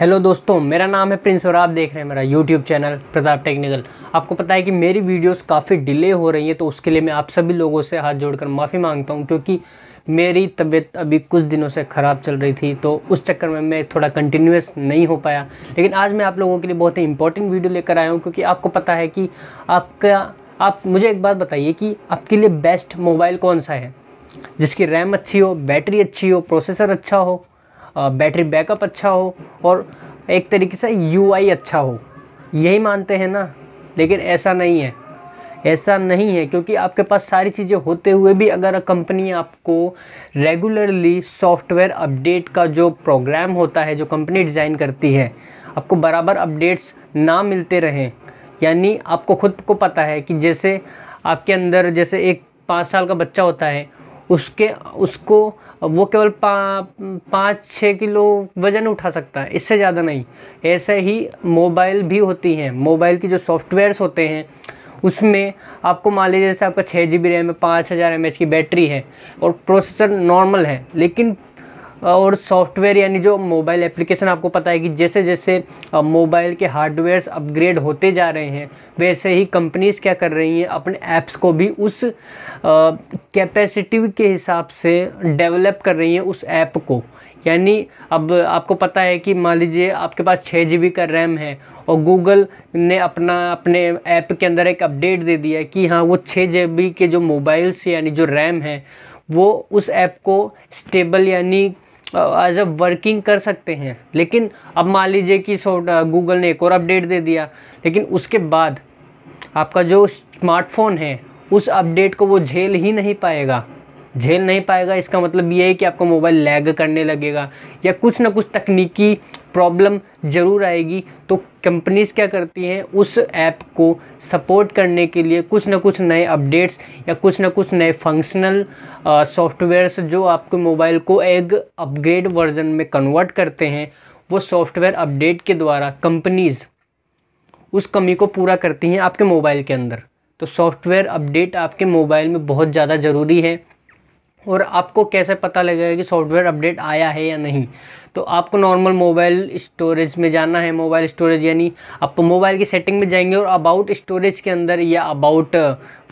hello दोस्तों मेरा नाम है प्रिंस और आप देख रहे हैं मेरा यूट्यूब चैनल प्रताप टेक्निकल आपको पता है कि मेरी वीडियोस काफ़ी डिले हो रही है तो उसके लिए मैं आप सभी लोगों से हाथ जोड़कर माफ़ी मांगता हूँ क्योंकि मेरी तबीयत अभी कुछ दिनों से ख़राब चल रही थी तो उस चक्कर में मैं थोड़ा कंटिन्यूस नहीं हो पाया लेकिन आज मैं आप लोगों के लिए बहुत ही इंपॉर्टेंट वीडियो लेकर आया हूँ क्योंकि आपको पता है कि आपका आप मुझे एक बात बताइए कि आपके लिए बेस्ट मोबाइल कौन सा है जिसकी रैम अच्छी हो बैटरी अच्छी हो प्रोसेसर अच्छा हो बैटरी बैकअप अच्छा हो और एक तरीके से यूआई अच्छा हो यही मानते हैं ना लेकिन ऐसा नहीं है ऐसा नहीं है क्योंकि आपके पास सारी चीज़ें होते हुए भी अगर कंपनी आपको रेगुलरली सॉफ्टवेयर अपडेट का जो प्रोग्राम होता है जो कंपनी डिज़ाइन करती है आपको बराबर अपडेट्स ना मिलते रहें यानी आपको खुद को पता है कि जैसे आपके अंदर जैसे एक पाँच साल का बच्चा होता है उसके उसको वो केवल पा, पाँच छः किलो वज़न उठा सकता है इससे ज़्यादा नहीं ऐसे ही मोबाइल भी होती हैं मोबाइल की जो सॉफ्टवेयर्स होते हैं उसमें आपको मान लीजिए जैसे आपका छः जी बी रैम है पाँच हज़ार एम एच की बैटरी है और प्रोसेसर नॉर्मल है लेकिन और सॉफ्टवेयर यानी जो मोबाइल एप्लीकेशन आपको पता है कि जैसे जैसे मोबाइल के हार्डवेयर्स अपग्रेड होते जा रहे हैं वैसे ही कंपनीज़ क्या कर रही हैं अपने ऐप्स को भी उस कैपेसिटी के हिसाब से डेवलप कर रही हैं उस ऐप को यानी अब आपको पता है कि मान लीजिए आपके पास छः जी का रैम है और गूगल ने अपना अपने ऐप के अंदर एक अपडेट दे दिया कि हाँ वो छः जी के जो मोबाइल्स यानी जो रैम है वो उस ऐप को स्टेबल यानी एज अ वर्किंग कर सकते हैं लेकिन अब मान लीजिए कि गूगल ने एक और अपडेट दे दिया लेकिन उसके बाद आपका जो स्मार्टफोन है उस अपडेट को वो झेल ही नहीं पाएगा झेल नहीं पाएगा इसका मतलब ये है कि आपका मोबाइल लैग करने लगेगा या कुछ ना कुछ तकनीकी प्रॉब्लम ज़रूर आएगी तो कंपनीज़ क्या करती हैं उस ऐप को सपोर्ट करने के लिए कुछ ना कुछ नए अपडेट्स या कुछ ना कुछ नए फंक्शनल सॉफ्टवेयर्स जो आपके मोबाइल को एक अपग्रेड वर्जन में कन्वर्ट करते हैं वो सॉफ्टवेयर अपडेट के द्वारा कंपनीज़ उस कमी को पूरा करती हैं आपके मोबाइल के अंदर तो सॉफ्टवेयर अपडेट आपके मोबाइल में बहुत ज़्यादा ज़रूरी है और आपको कैसे पता लगेगा कि सॉफ्टवेयर अपडेट आया है या नहीं तो आपको नॉर्मल मोबाइल स्टोरेज में जाना है मोबाइल स्टोरेज यानी आप मोबाइल की सेटिंग में जाएंगे और अबाउट स्टोरेज के अंदर या about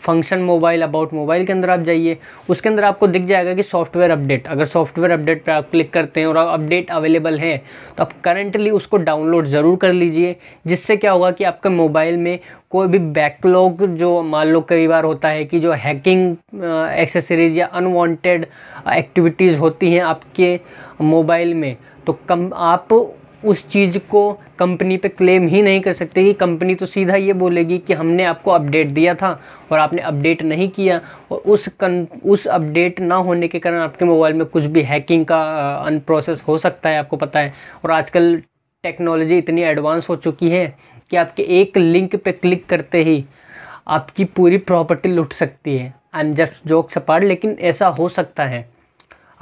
function mobile about mobile के अंदर आप जाइए उसके अंदर आपको दिख जाएगा कि सॉफ्टवेयर अपडेट अगर सॉफ्टवेयर अपडेट पर आप क्लिक करते हैं और अपडेट अवेलेबल है तो आप करेंटली उसको डाउनलोड ज़रूर कर लीजिए जिससे क्या होगा कि आपके मोबाइल में कोई भी बैकलॉग जो मान लो कई बार होता है कि जो हैकिंग एक्सेसरीज़ uh, या अनवांटेड एक्टिविटीज़ होती हैं आपके मोबाइल में तो कम आप उस चीज़ को कंपनी पे क्लेम ही नहीं कर सकते कि कंपनी तो सीधा ये बोलेगी कि हमने आपको अपडेट दिया था और आपने अपडेट नहीं किया और उस कन उस अपडेट ना होने के कारण आपके मोबाइल में कुछ भी हैकिंग का अनप्रोसेस हो सकता है आपको पता है और आजकल टेक्नोलॉजी इतनी एडवांस हो चुकी है कि आपके एक लिंक पे क्लिक करते ही आपकी पूरी प्रॉपर्टी लुट सकती है I am just jokes apart लेकिन ऐसा हो सकता है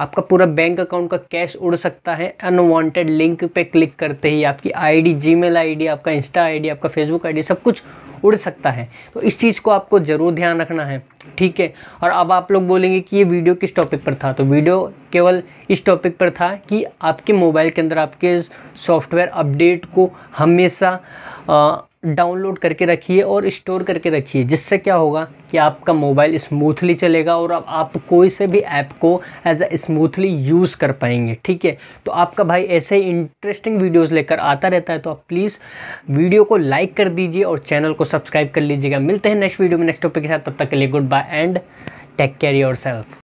आपका पूरा बैंक अकाउंट का कैश उड़ सकता है अनवांटेड लिंक पे क्लिक करते ही आपकी आईडी जीमेल आईडी आपका इंस्टा आईडी आपका फेसबुक आईडी सब कुछ उड़ सकता है तो इस चीज़ को आपको ज़रूर ध्यान रखना है ठीक है और अब आप लोग बोलेंगे कि ये वीडियो किस टॉपिक पर था तो वीडियो केवल इस टॉपिक पर था कि आपके मोबाइल के अंदर आपके सॉफ्टवेयर अपडेट को हमेशा डाउनलोड करके रखिए और स्टोर करके रखिए जिससे क्या होगा कि आपका मोबाइल स्मूथली चलेगा और अब आप कोई से भी ऐप को एज अ स्मूथली यूज़ कर पाएंगे ठीक है तो आपका भाई ऐसे ही इंटरेस्टिंग वीडियोस लेकर आता रहता है तो आप प्लीज़ वीडियो को लाइक कर दीजिए और चैनल को सब्सक्राइब कर लीजिएगा मिलते हैं नेक्स्ट वीडियो में नेक्स्ट टॉपिक के साथ तब तक के लिए good bye and take care your self